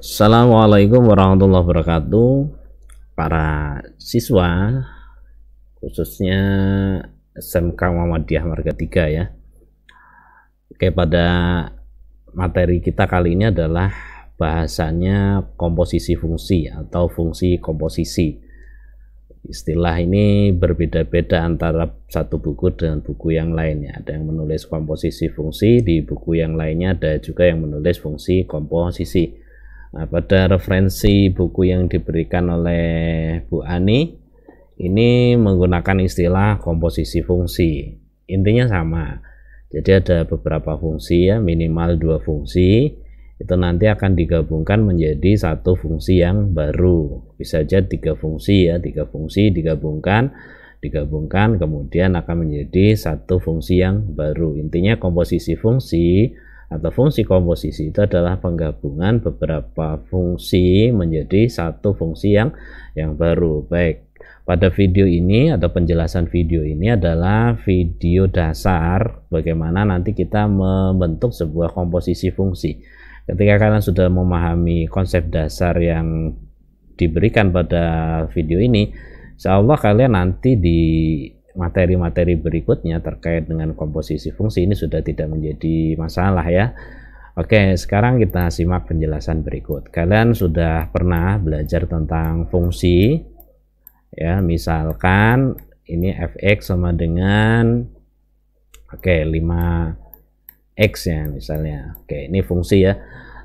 Assalamualaikum warahmatullahi wabarakatuh para siswa khususnya SMK Muhammadiyah Marga 3 ya Oke pada materi kita kali ini adalah bahasanya komposisi fungsi atau fungsi komposisi istilah ini berbeda-beda antara satu buku dengan buku yang lainnya. Ada yang menulis komposisi fungsi, di buku yang lainnya ada juga yang menulis fungsi komposisi. Nah, pada referensi buku yang diberikan oleh Bu Ani ini menggunakan istilah komposisi fungsi. Intinya sama. Jadi ada beberapa fungsi ya, minimal dua fungsi itu nanti akan digabungkan menjadi satu fungsi yang baru. Bisa saja tiga fungsi ya, tiga fungsi digabungkan digabungkan kemudian akan menjadi satu fungsi yang baru. Intinya komposisi fungsi atau fungsi komposisi itu adalah penggabungan beberapa fungsi menjadi satu fungsi yang yang baru. Baik. Pada video ini atau penjelasan video ini adalah video dasar bagaimana nanti kita membentuk sebuah komposisi fungsi. Ketika kalian sudah memahami konsep dasar yang diberikan pada video ini, insya Allah kalian nanti di materi-materi berikutnya terkait dengan komposisi fungsi ini sudah tidak menjadi masalah ya. Oke, sekarang kita simak penjelasan berikut. Kalian sudah pernah belajar tentang fungsi ya, misalkan ini fx sama dengan oke, 5x ya misalnya. Oke, ini fungsi ya.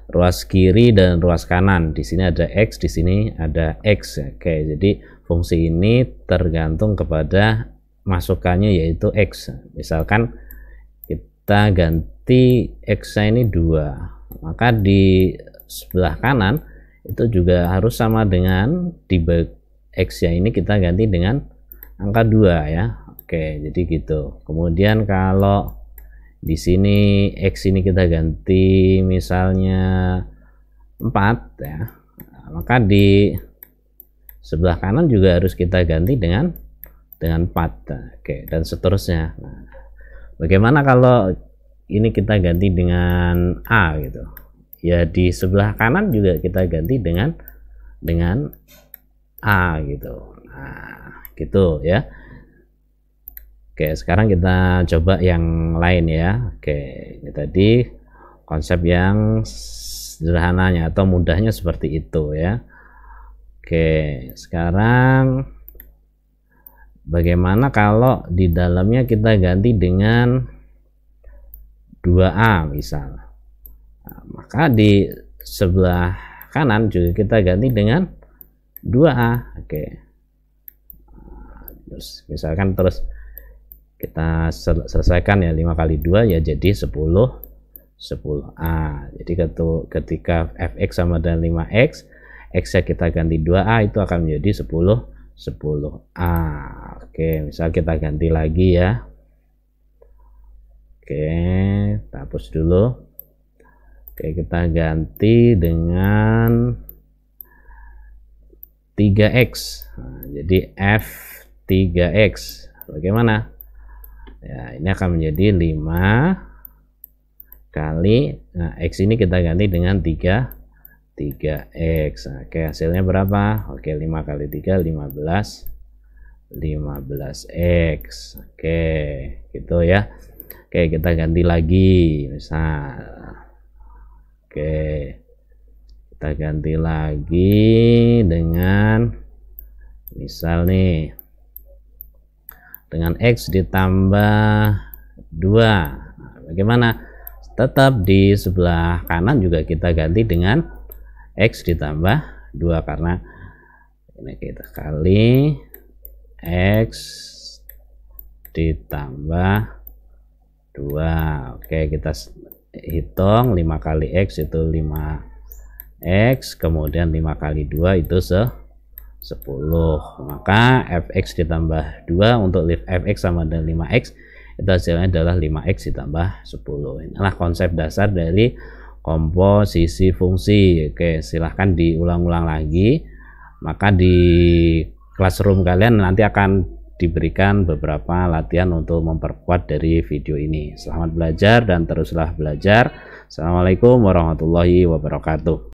Ruas kiri dan ruas kanan. Di sini ada x, di sini ada x. Oke, jadi fungsi ini tergantung kepada masukannya yaitu X misalkan kita ganti X ini dua maka di sebelah kanan itu juga harus sama dengan di X ya ini kita ganti dengan angka dua ya Oke jadi gitu kemudian kalau di sini X ini kita ganti misalnya 4 ya maka di sebelah kanan juga harus kita ganti dengan dengan 4 nah, oke dan seterusnya nah, bagaimana kalau ini kita ganti dengan A gitu ya di sebelah kanan juga kita ganti dengan dengan A gitu nah gitu ya Oke, sekarang kita coba yang lain ya. Oke, ini tadi konsep yang sederhananya atau mudahnya seperti itu ya. Oke, sekarang Bagaimana kalau di dalamnya kita ganti dengan 2A misal. Nah, maka di sebelah kanan juga kita ganti dengan 2A. Oke. Nah, terus misalkan terus kita sel selesaikan ya 5 kali 2 ya jadi 10 10A. Jadi ketika fx sama dengan 5x, x-nya kita ganti 2A itu akan menjadi 10 10A. Oke, misal kita ganti lagi ya. Oke, kita hapus dulu. Oke, kita ganti dengan 3x. Nah, jadi f 3x. Bagaimana? Ya, ini akan menjadi 5 kali nah, x ini kita ganti dengan 3 3x. Nah, oke, hasilnya berapa? Oke, 5 kali 3 15 15x oke gitu ya oke kita ganti lagi misal oke kita ganti lagi dengan misal nih dengan X ditambah 2 bagaimana tetap di sebelah kanan juga kita ganti dengan X ditambah 2 karena ini kita kali X ditambah 2 oke kita hitung 5 kali X itu 5 X kemudian 5 kali 2 itu se 10 maka fx ditambah 2 untuk lift fx sama dengan 5x itu hasilnya adalah 5x ditambah 10 inilah konsep dasar dari komposisi fungsi oke silahkan diulang-ulang lagi maka di classroom kalian nanti akan diberikan beberapa latihan untuk memperkuat dari video ini. Selamat belajar dan teruslah belajar. Assalamualaikum warahmatullahi wabarakatuh.